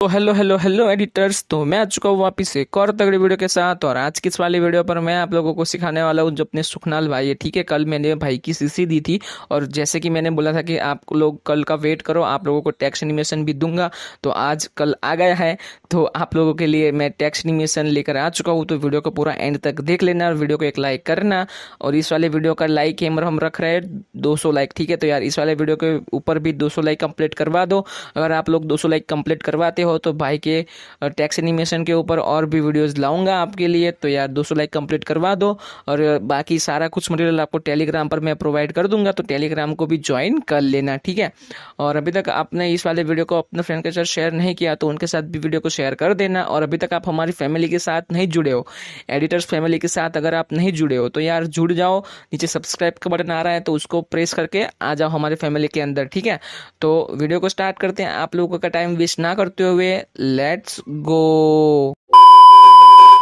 तो hello hello hello editors तो मैं आ चुका हूँ वापस एक और तगड़ी वीडियो के साथ और आज की इस वाली वीडियो पर मैं आप लोगों को सिखाने वाला हूँ जो अपने सुखनाल भाई है ठीक है कल मैंने भाई की सीसी दी थी और जैसे कि मैंने बोला था कि आप लोग कल का वेट करो आप लोगों को टैक्स एनिमेशन भी दूंगा तो आज कल आ गया है तो आप लोगों के लिए मैं टैक्स एनिमेशन लेकर आ चुका हूँ तो वीडियो को पूरा एंड तक देख लेना और वीडियो को एक लाइक करना और इस वाले वीडियो का लाइक एमर हम रख रहे हैं दो लाइक ठीक है तो यार इस वाले वीडियो के ऊपर भी दो लाइक कंप्लीट करवा दो अगर आप लोग दो लाइक कंप्लीट करवाते हो हो तो भाई के टैक्स एनिमेशन के ऊपर और भी वीडियोस लाऊंगा आपके लिए तो यार 200 लाइक कंप्लीट करवा दो और बाकी सारा कुछ मटेरियल आपको टेलीग्राम पर मैं प्रोवाइड कर दूंगा तो टेलीग्राम को भी ज्वाइन कर लेना ठीक है और अभी तक आपने इस वाले वीडियो को अपने फ्रेंड के साथ शेयर नहीं किया तो उनके साथ भी वीडियो को शेयर कर देना और अभी तक आप हमारी फैमिली के साथ नहीं जुड़े हो एडिटर्स फैमिली के साथ अगर आप नहीं जुड़े हो तो यार जुड़ जाओ नीचे सब्सक्राइब का बटन आ रहा है तो उसको प्रेस करके आ जाओ हमारे फैमिली के अंदर ठीक है तो वीडियो को स्टार्ट करते हैं आप लोगों का टाइम वेस्ट ना करते हो हुए लेट्स गो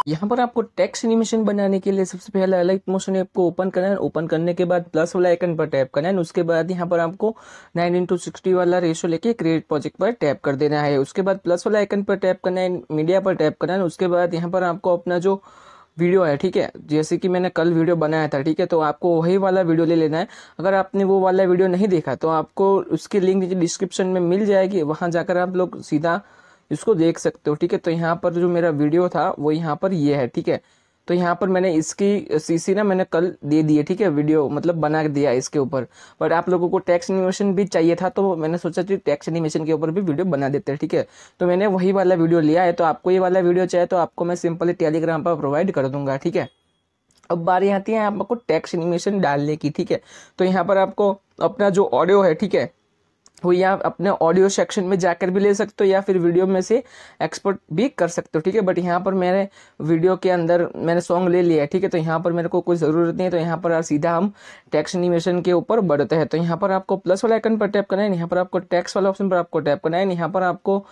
यहाँ पर आपको टेक्स्ट एनिमेशन बनाने के लिए सबसे पहले अलग मोशन ऐप को ओपन करना है ओपन करने के बाद प्लस वाला आइकन पर टैप करना है उसके बाद यहाँ पर आपको नाइन इंटू सिक्सटी वाला रेशो लेके क्रिएट प्रोजेक्ट पर टैप कर देना है उसके बाद प्लस वाला आइकन पर टैप करना है मीडिया पर टैप करना है उसके बाद यहाँ पर आपको अपना जो वीडियो है ठीक है जैसे कि मैंने कल वीडियो बनाया था ठीक है तो आपको वही वाला वीडियो ले लेना है अगर आपने वो वाला वीडियो नहीं देखा तो आपको उसकी लिंक नीचे डिस्क्रिप्शन में मिल जाएगी वहाँ जाकर आप लोग सीधा इसको देख सकते हो ठीक है तो यहाँ पर जो मेरा वीडियो था वो यहाँ पर ये है ठीक है तो यहाँ पर मैंने इसकी सीसी ना मैंने कल दे दी है ठीक है वीडियो मतलब बना दिया इसके ऊपर बट आप लोगों को टैक्स एनिमेशन भी चाहिए था तो मैंने सोचा कि टैक्स एनिमेशन के ऊपर भी वीडियो बना देते हैं ठीक है तो मैंने वही वाला वीडियो लिया है तो आपको ये वाला वीडियो चाहिए तो आपको मैं सिंपली टेलीग्राम पर प्रोवाइड कर दूंगा ठीक है अब बारी आती है आपको टैक्स एनिमेशन डालने की ठीक है तो यहाँ पर आपको अपना जो ऑडियो है ठीक है वो या अपने ऑडियो सेक्शन में जाकर भी ले सकते हो या फिर वीडियो में से एक्सपोर्ट भी कर सकते हो ठीक है बट यहाँ पर मेरे वीडियो के अंदर मैंने सॉन्ग ले लिया है ठीक है तो यहाँ पर मेरे को कोई ज़रूरत नहीं है तो यहाँ पर सीधा हम टैक्स एनिमेशन के ऊपर बढ़ते हैं तो यहाँ पर आपको प्लस वाला आइकन पर टैप करना है यहाँ पर आपको टैक्स वाला ऑप्शन पर आपको टैप करना है यहाँ पर आपको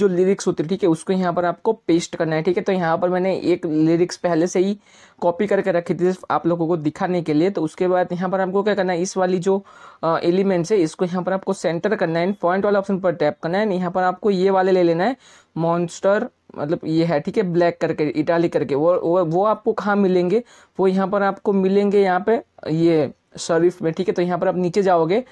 जो लिरिक्स होती है ठीक है उसको यहाँ पर आपको पेस्ट करना है ठीक है तो यहाँ पर मैंने एक लिरिक्स पहले से ही कॉपी करके रखी थी सिर्फ आप लोगों को दिखाने के लिए तो उसके बाद यहाँ पर आपको क्या करना है इस वाली जो एलिमेंट्स है इसको यहाँ पर आपको सेंड एंटर करना है इन पॉइंट वाले ऑप्शन पर टैप करना है यहाँ पर आपको ये वाले ले लेना है मॉन्स्टर मतलब ये है ठीक है ब्लैक करके इटाली करके वो वो, वो आपको कहाँ मिलेंगे वो यहाँ पर आपको मिलेंगे यहाँ पे ये शरीफ में ठीक है तो यहाँ पर आप नीचे जाओगे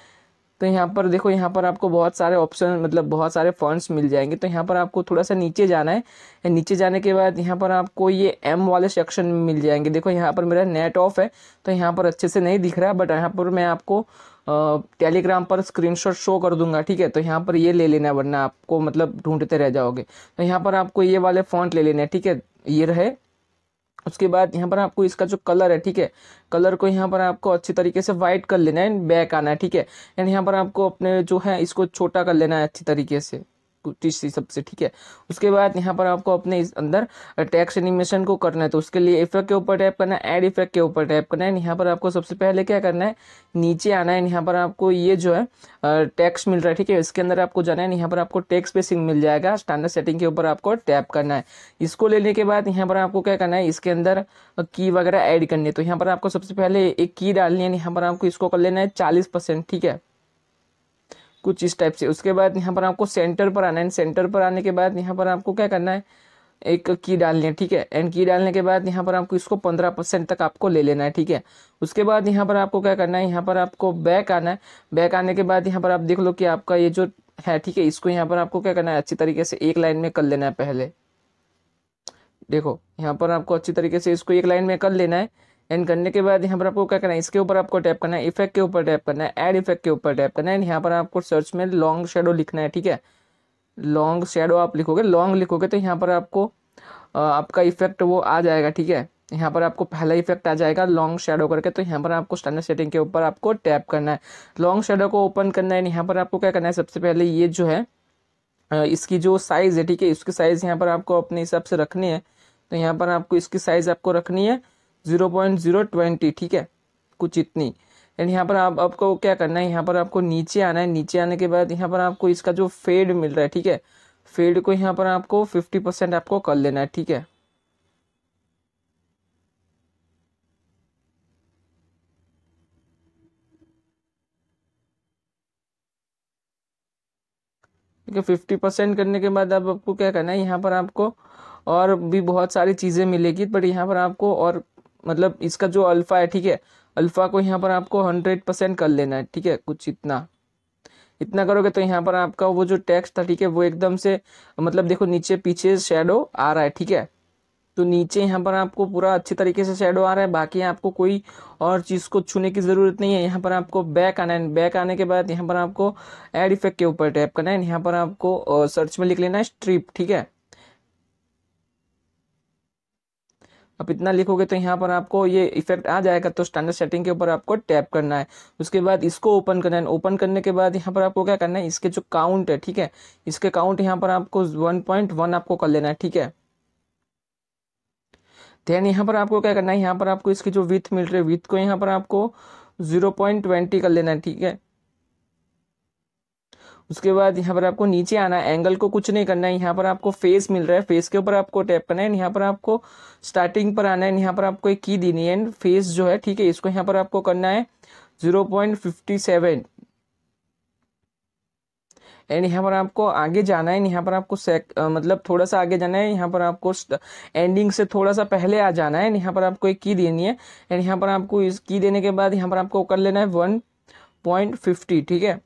तो यहाँ पर देखो यहाँ पर आपको बहुत सारे ऑप्शन मतलब बहुत सारे फंड्स मिल जाएंगे तो यहाँ पर आपको थोड़ा सा नीचे जाना है तो नीचे जाने के बाद यहाँ पर आपको ये एम वाले सेक्शन में मिल जाएंगे देखो यहाँ पर मेरा नेट ऑफ है तो यहाँ पर अच्छे से नहीं दिख रहा बट यहाँ पर मैं आपको टेलीग्राम पर स्क्रीनशॉट शो कर दूंगा ठीक है तो यहाँ पर ये ले लेना वरना आपको मतलब ढूंढते रह जाओगे तो यहाँ पर आपको ये वाले फॉन्ट ले लेना है ठीक है ये रहे उसके बाद यहाँ पर आपको इसका जो कलर है ठीक है कलर को यहाँ पर आपको अच्छी तरीके से वाइट कर लेना है एंड बैक आना है ठीक है एंड यहाँ पर आपको अपने जो है इसको छोटा कर लेना है अच्छी तरीके से कुछ सबसे ठीक है उसके बाद यहाँ पर आपको अपने इस अंदर टैक्स एनिमेशन को करना है तो उसके लिए इफेक्ट के ऊपर टैप करना है एड इफेक्ट के ऊपर टैप करना है यहाँ पर आपको सबसे पहले क्या करना है नीचे आना है यहाँ पर आपको ये जो है टैक्स मिल रहा है ठीक है इसके अंदर आपको जाना है यहाँ पर आपको टैक्स सिंग मिल जाएगा स्टैंडर्ड सेटिंग के ऊपर आपको टैप करना है इसको लेने के बाद यहाँ पर आपको क्या करना है इसके अंदर की वगैरह ऐड करनी है तो यहाँ पर आपको सबसे पहले एक की डालनी है यहाँ पर आपको इसको कर लेना है चालीस परसेंट ठीक है कुछ इस टाइप से उसके बाद यहाँ पर आपको सेंटर पर आना है सेंटर पर आने के बाद यहाँ पर आपको क्या करना है एक की डालनी है ठीक है एंड की डालने के बाद यहाँ पर आपको इसको पंद्रह परसेंट तक आपको ले लेना है ठीक है उसके बाद यहाँ पर आपको क्या करना है यहाँ पर आपको बैक आना है बैक आने के बाद यहाँ पर आप देख लो कि आपका ये जो है ठीक है इसको यहाँ पर आपको क्या करना है अच्छी तरीके से एक लाइन में कर लेना है पहले देखो यहाँ पर आपको अच्छी तरीके से इसको एक लाइन में कर लेना है एंड करने के बाद यहाँ पर आपको क्या करना है इसके ऊपर आपको टैप करना है इफेक्ट के ऊपर टैप करना है एड इफेक्ट के ऊपर टैप करना है एंड यहाँ पर आपको सर्च में लॉन्ग शेडो लिखना है ठीक है लॉन्ग शेडो आप लिखोगे लॉन्ग लिखोगे तो यहाँ पर आपको आपका इफेक्ट वो आ जाएगा ठीक है यहाँ पर आपको पहला इफेक्ट आ जाएगा लॉन्ग शेडो करके तो यहाँ पर आपको स्टैंडर्ड सेटिंग के ऊपर आपको टैप करना है लॉन्ग शेडो को ओपन करना है यहाँ पर आपको क्या करना है सबसे पहले ये जो है इसकी जो साइज़ है ठीक है इसकी साइज़ यहाँ पर आपको अपने हिसाब से रखनी है तो यहाँ पर आपको इसकी साइज़ आपको रखनी है ज़ीरो पॉइंट ज़ीरो ट्वेंटी ठीक है कुछ इतनी एंड यहाँ पर आप आपको क्या करना है यहाँ पर आपको नीचे आना है नीचे आने के बाद यहाँ पर आपको इसका जो फेड मिल रहा है ठीक है फेड को यहाँ पर आपको फिफ्टी परसेंट आपको कर लेना है ठीक है ठीक है फिफ्टी परसेंट करने के बाद अब आपको क्या करना है यहाँ पर आपको और भी बहुत सारी चीज़ें मिलेगी बट यहाँ पर आपको और मतलब इसका जो अल्फ़ा है ठीक है अल्फ़ा को यहाँ पर आपको हंड्रेड परसेंट कर लेना है ठीक है कुछ इतना इतना करोगे तो यहाँ पर आपका वो जो टेक्स्ट था ठीक है वो एकदम से मतलब देखो नीचे पीछे शेडो आ रहा है ठीक है तो नीचे यहाँ पर आपको पूरा अच्छे तरीके से शेडो आ रहा है बाकी आपको कोई और चीज़ को छूने की ज़रूरत नहीं है यहाँ पर आपको बैक आना है बैक आने के बाद यहाँ पर आपको एड इफेक्ट के ऊपर टैप करना है यहाँ पर आपको सर्च में लिख लेना है स्ट्रिप ठीक है आप इतना लिखोगे तो यहाँ पर आपको ये इफेक्ट आ जाएगा तो स्टैंडर्ड सेटिंग के ऊपर आपको टैप करना है उसके बाद इसको ओपन करना है ओपन करने के बाद यहाँ पर आपको क्या करना है इसके जो काउंट है ठीक है इसके काउंट यहाँ पर आपको वन पॉइंट वन आपको कर लेना है ठीक है देन यहाँ पर आपको क्या करना है यहाँ पर आपको इसकी जो विथ मिल रही है विथ को यहाँ पर आपको जीरो पॉइंट ट्वेंटी कर लेना है ठीक है उसके बाद यहाँ पर आपको नीचे आना है एंगल को कुछ नहीं करना है यहाँ पर आपको फेस मिल रहा है फेस के ऊपर आपको टैप करना है यहाँ पर आपको स्टार्टिंग पर आना है यहाँ पर आपको एक की देनी है एंड फेस जो है ठीक है इसको यहाँ पर आपको करना है zero point fifty seven and यहाँ पर आपको आगे जाना है यहाँ पर आपको सेक आ, मतलब थोड़ा सा आगे जाना है यहाँ पर आपको एंडिंग से थोड़ा सा पहले आ जाना है यहाँ पर आपको एक की देनी है एंड यहाँ पर आपको इस की देने के बाद यहाँ पर आपको कर लेना है वन पॉइंट फिफ्टी ठीक है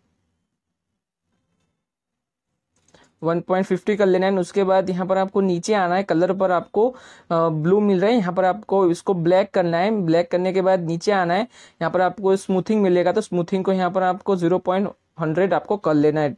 1.50 कर लेना है उसके बाद यहाँ पर आपको नीचे आना है कलर पर आपको ब्लू मिल रहा है यहाँ पर आपको इसको ब्लैक करना है ब्लैक करने के बाद नीचे आना है यहाँ पर आपको स्मूथिंग मिलेगा तो स्मूथिंग को यहाँ पर आपको ज़ीरो पॉइंट हंड्रेड आपको कर लेना है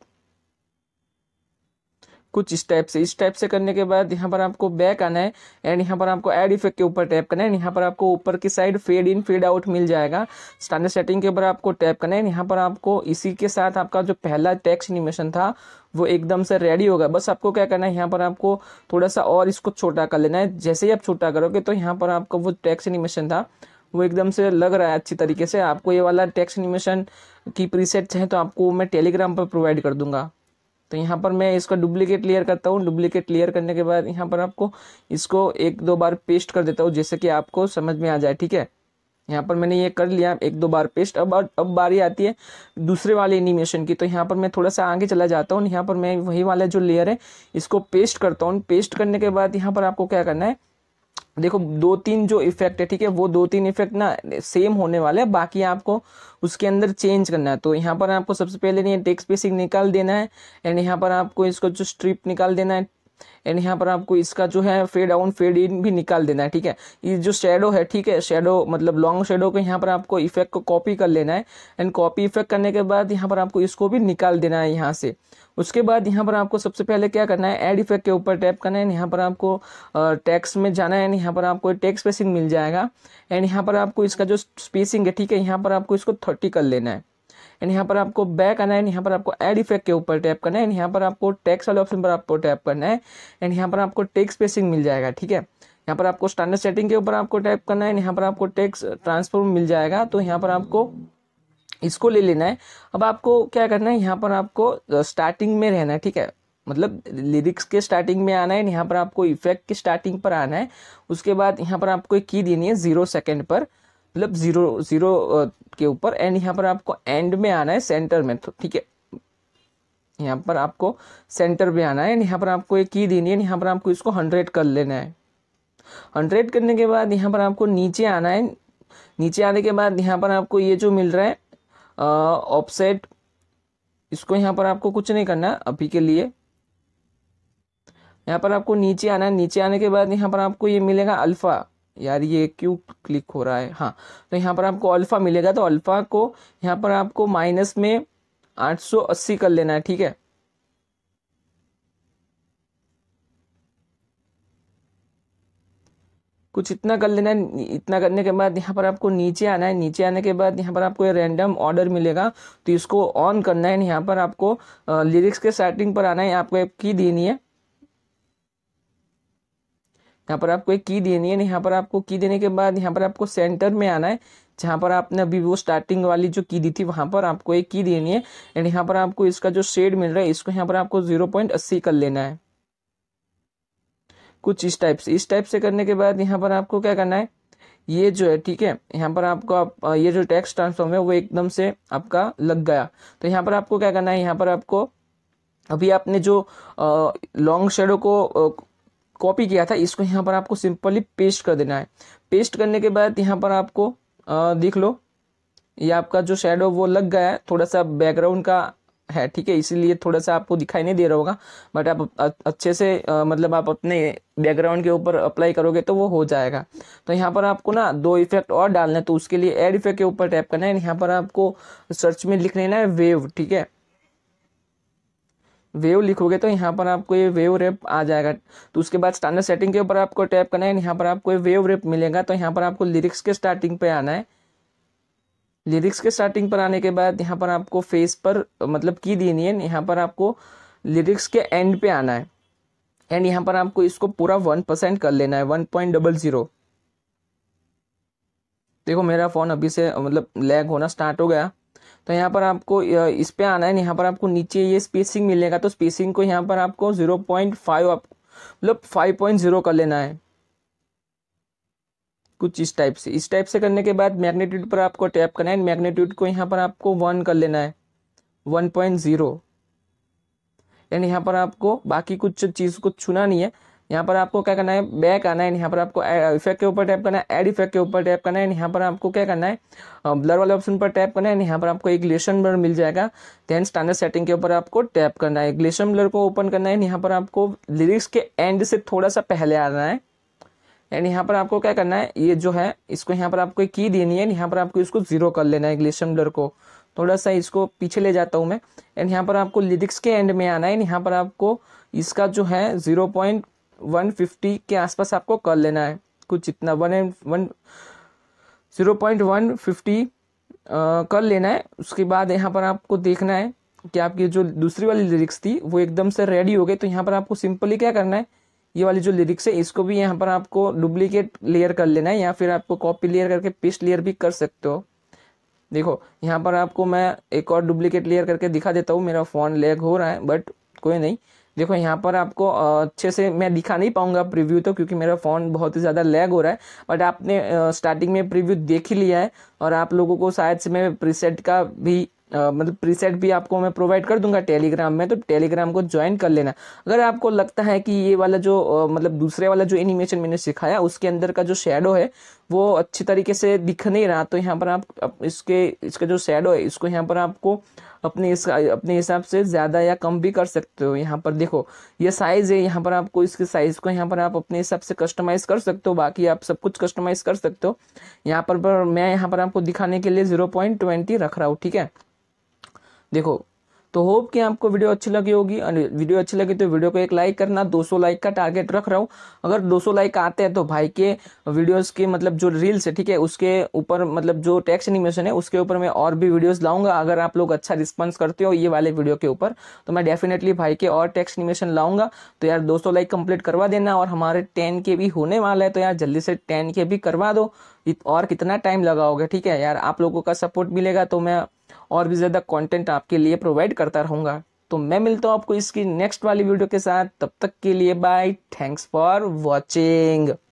कुछ टाइप से इस टाइप से करने के बाद यहाँ पर आपको बैक आना है एंड यहाँ पर आपको एड इफेक्ट के ऊपर टैप करना है यहाँ पर आपको ऊपर की side fade in fade out मिल जाएगा स्टैंडर्ड सेटिंग के ऊपर आपको टैप करना है यहाँ पर आपको इसी के साथ आपका जो पहला टेक्स्ट एनिमेशन था वो एकदम से रेडी होगा बस आपको क्या करना है यहाँ पर आपको थोड़ा सा और इसको छोटा कर लेना है जैसे ही आप छोटा करोगे तो यहाँ पर आपका वो टेक्स्ट एनिमेशन था वो एकदम से लग रहा है अच्छी तरीके से आपको ये वाला टेक्स्ट एनिमेशन की प्रीसेट चाहे तो आपको मैं टेलीग्राम पर प्रोवाइड कर दूंगा तो यहाँ पर मैं इसका डुप्लीकेट लेयर करता हूँ डुप्लीकेट लेयर करने के बाद यहाँ पर आपको इसको एक दो बार पेस्ट कर देता हूँ जैसे कि आपको समझ में आ जाए ठीक है यहाँ पर मैंने ये कर लिया एक दो बार पेस्ट अब अब बारी आती है दूसरे वाले एनिमेशन की तो यहाँ पर मैं थोड़ा सा आगे चला जाता हूँ यहाँ पर मैं वही वाला जो लेयर है इसको पेस्ट करता हूँ पेस्ट करने के बाद यहाँ पर आपको क्या करना है देखो दो तीन जो इफेक्ट है ठीक है वो दो तीन इफेक्ट ना सेम होने वाले हैं बाकी आपको उसके अंदर चेंज करना है तो यहाँ पर आपको सबसे पहले नहीं टेक्स्ट स्पेसिंग निकाल देना है एंड यहाँ पर आपको इसको जो स्ट्रिप निकाल देना है एंड यहाँ पर आपको इसका जो है फेड आउन फेड इन भी निकाल देना है ठीक है ये जो शेडो है ठीक है शेडो मतलब लॉन्ग शेडो को यहाँ पर आपको इफेक्ट को कॉपी कर लेना है एंड कॉपी इफेक्ट करने के बाद यहाँ पर आपको इसको भी निकाल देना है यहाँ से उसके बाद यहाँ पर आपको सबसे पहले क्या करना है एड इफेक्ट के ऊपर टैप करना है यहाँ पर आपको टैक्स में जाना है यहाँ पर आपको टैक्स स्पेसिंग मिल जाएगा एंड यहाँ पर आपको इसका जो स्पेसिंग है ठीक है यहाँ पर आपको इसको थर्टी कर लेना है एंड यहाँ पर आपको बैक आना है एंड यहाँ पर आपको एड इफेक्ट के ऊपर टैप करना है एंड यहाँ पर आपको टैक्स वाले ऑप्शन पर आपको टैप करना है एंड यहाँ पर आपको टेक्स स्पेसिंग मिल जाएगा ठीक है यहाँ पर आपको स्टैंडर्ड सेटिंग के ऊपर आपको टैप करना है यहाँ पर आपको टेक्स ट्रांसफॉर्म मिल जाएगा तो यहाँ पर आपको इसको ले लेना है अब आपको क्या करना है यहाँ पर आपको स्टार्टिंग में रहना है ठीक है मतलब लिरिक्स के स्टार्टिंग में आना है यहाँ पर आपको इफेक्ट के स्टार्टिंग पर आना है उसके बाद यहाँ पर आपको एक की देनी है जीरो सेकेंड पर मतलब ज़ीरो ज़ीरो के ऊपर एंड यहाँ पर आपको एंड में आना है सेंटर में तो ठीक है यहाँ पर आपको सेंटर में आना है एंड यहाँ पर आपको एक की देनी है यहाँ पर आपको इसको हंड्रेड कर लेना है हंड्रेड करने के बाद यहाँ पर आपको नीचे आना है नीचे आने के बाद यहाँ पर आपको ये जो मिल रहा है ऑफसेट इसको यहाँ पर आपको कुछ नहीं करना अभी के लिए यहाँ पर आपको नीचे आना है नीचे आने के बाद यहाँ पर आपको ये मिलेगा अल्फ़ा यार ये क्यों क्लिक हो रहा है हाँ तो यहाँ पर आपको अल्फ़ा मिलेगा तो अल्फ़ा को यहाँ पर आपको माइनस में 880 कर लेना है ठीक है कुछ इतना कर लेना है इतना करने के बाद यहाँ पर आपको नीचे आना है नीचे आने के बाद यहाँ पर आपको ये रैंडम ऑर्डर मिलेगा तो इसको ऑन करना है यहाँ पर आपको लिरिक्स के स्टार्टिंग पर आना है आपको एक की देनी है यहाँ पर आपको एक की देनी है यहाँ पर आपको की देने के बाद यहाँ पर आपको सेंटर में आना है जहाँ पर आपने अभी वो स्टार्टिंग वाली जो की दी थी वहाँ पर आपको एक की देनी है एंड यहाँ पर आपको इसका जो शेड मिल रहा है इसको यहाँ पर आपको जीरो पॉइंट अस्सी कर लेना है कुछ इस टाइप से इस टाइप से करने के बाद यहाँ पर आपको क्या करना है ये जो है ठीक है यहाँ पर आपको आप, ये जो टैक्स ट्रांसफॉर्म है वो एकदम से आपका लग गया तो यहाँ पर आपको क्या करना है यहाँ पर आपको अभी आपने जो लॉन्ग शेडो को कॉपी किया था इसको यहाँ पर आपको सिंपली पेस्ट कर देना है पेस्ट करने के बाद यहाँ पर आपको देख लो ये आपका जो शेडो वो लग गया है थोड़ा सा बैकग्राउंड का है ठीक है इसीलिए थोड़ा सा आपको दिखाई नहीं दे रहा होगा बट आप अच्छे से आ, मतलब आप अपने बैकग्राउंड के ऊपर अप्लाई करोगे तो वो हो जाएगा तो यहाँ पर आपको ना दो इफेक्ट और डालना है तो उसके लिए एड इफेक्ट के ऊपर टैप करना है यहाँ पर आपको सर्च में लिख लेना है वेव ठीक है वेव लिखोगे तो यहाँ पर आपको ये वेव रेप आ जाएगा तो उसके बाद स्टैंडर्ड सेटिंग के ऊपर आपको टैप करना है यहाँ पर आपको ये वेव रेप मिलेगा तो यहाँ पर आपको लिरिक्स के स्टार्टिंग पे आना है लिरिक्स के स्टार्टिंग पर आने के बाद यहाँ पर आपको फेस पर मतलब की देनी है यहाँ पर आपको लिरिक्स के एंड पे आना है एंड यहाँ पर आपको इसको पूरा वन परसेंट कर लेना है वन पॉइंट डबल ज़ीरो देखो मेरा फ़ोन अभी से मतलब लैग होना स्टार्ट हो गया तो यहाँ पर आपको इस पर आना है यहाँ पर आपको नीचे ये स्पेसिंग मिलेगा तो स्पेसिंग को यहाँ पर आपको ज़ीरो पॉइंट फाइव आप मतलब फाइव पॉइंट ज़ीरो कर लेना है कुछ इस टाइप से इस टाइप से करने के बाद मैग्नीट्यूड पर आपको टैप करना है मैग्नीट्यूड को यहाँ पर आपको वन कर लेना है वन पॉइंट ज़ीरो यानी यहाँ पर आपको बाकी कुछ चीज़ को छूना नहीं है यहाँ पर आपको क्या करना है बैक आना है यहाँ पर आपको इफेक्ट के ऊपर टैप करना है एड इफेक्ट के ऊपर टैप करना है यहाँ पर आपको क्या करना है ब्लर वाले ऑप्शन पर टैप करना है यहाँ पर आपको एक ग्लेशन ब्लर मिल जाएगा देन स्टैंडर्ड सेटिंग के ऊपर आपको टैप करना है ग्लेशन ब्लर को ओपन करना है यहाँ पर आपको लिरिक्स के एंड से थोड़ा सा पहले आना है एंड यहाँ पर आपको क्या करना है ये जो है इसको यहाँ पर आपको की देनी है यहाँ पर आपको इसको जीरो कर लेना है ग्लेशन ब्लर को थोड़ा सा इसको पीछे ले जाता हूँ मैं एंड यहाँ पर आपको लिरिक्स के एंड में आना है यहाँ पर आपको इसका जो है जीरो पॉइंट वन फिफ्टी के आसपास आपको कर लेना है कुछ इतना one and one zero point one fifty कर लेना है उसके बाद यहाँ पर आपको देखना है कि आपकी जो दूसरी वाली लिरिक्स थी वो एकदम से रेडी हो गई तो यहाँ पर आपको सिंपली क्या करना है ये वाली जो लिरिक्स है इसको भी यहाँ पर आपको डुप्लीकेट लेयर कर लेना है या फिर आपको कॉपी लेयर करके पेस्ट लेयर भी कर सकते हो देखो यहाँ पर आपको मैं एक और डुप्लीकेट लेयर करके दिखा देता हूँ मेरा फ़ोन लेग हो रहा है बट कोई नहीं देखो यहाँ पर आपको अच्छे से मैं दिखा नहीं पाऊँगा प्रीव्यू तो क्योंकि मेरा फ़ोन बहुत ही ज़्यादा लैग हो रहा है बट आपने स्टार्टिंग में प्रीव्यू देख ही लिया है और आप लोगों को शायद से मैं प्रीसेट का भी Uh, मतलब प्रीसेट भी आपको मैं प्रोवाइड कर दूंगा टेलीग्राम में तो टेलीग्राम को ज्वाइन कर लेना अगर आपको लगता है कि ये वाला जो मतलब दूसरे वाला जो एनिमेशन मैंने सिखाया उसके अंदर का जो शेडो है वो अच्छी तरीके से दिख नहीं रहा तो यहाँ पर आप इसके इसका जो शेडो है इसको यहाँ पर आपको अपने इस अपने हिसाब से ज़्यादा या कम भी कर सकते हो यहाँ पर देखो ये साइज़ है यहाँ पर आपको इसके साइज़ को यहाँ पर आप अपने हिसाब से कस्टमाइज़ कर सकते हो बाकी आप सब कुछ कस्टमाइज़ कर सकते हो यहाँ पर, मैं यहाँ पर आपको दिखाने के लिए ज़ीरो पॉइंट ट्वेंटी रख रहा हूँ ठीक है देखो तो होप कि आपको वीडियो अच्छी लगी होगी और वीडियो अच्छी लगी तो वीडियो को एक लाइक करना 200 लाइक का टारगेट रख रहा हूँ अगर 200 लाइक आते हैं तो भाई के वीडियोस के मतलब जो रील्स है ठीक है उसके ऊपर मतलब जो टेक्स्ट एनिमेशन है उसके ऊपर मैं और भी वीडियोज़ लाऊंगा अगर आप लोग अच्छा रिस्पॉन्स करते हो ये वाले वीडियो के ऊपर तो मैं डेफिनेटली भाई के और टेक्स एनिमेशन लाऊंगा तो यार दो लाइक कंप्लीट करवा देना और हमारे टेन के भी होने वाला है तो यार जल्दी से टेन के भी करवा दो और कितना टाइम लगाओगे ठीक है यार आप लोगों का सपोर्ट मिलेगा तो मैं और भी ज़्यादा कंटेंट आपके लिए प्रोवाइड करता रहूँगा तो मैं मिलता हूँ आपको इसकी नेक्स्ट वाली वीडियो के साथ तब तक के लिए बाय थैंक्स फॉर वॉचिंग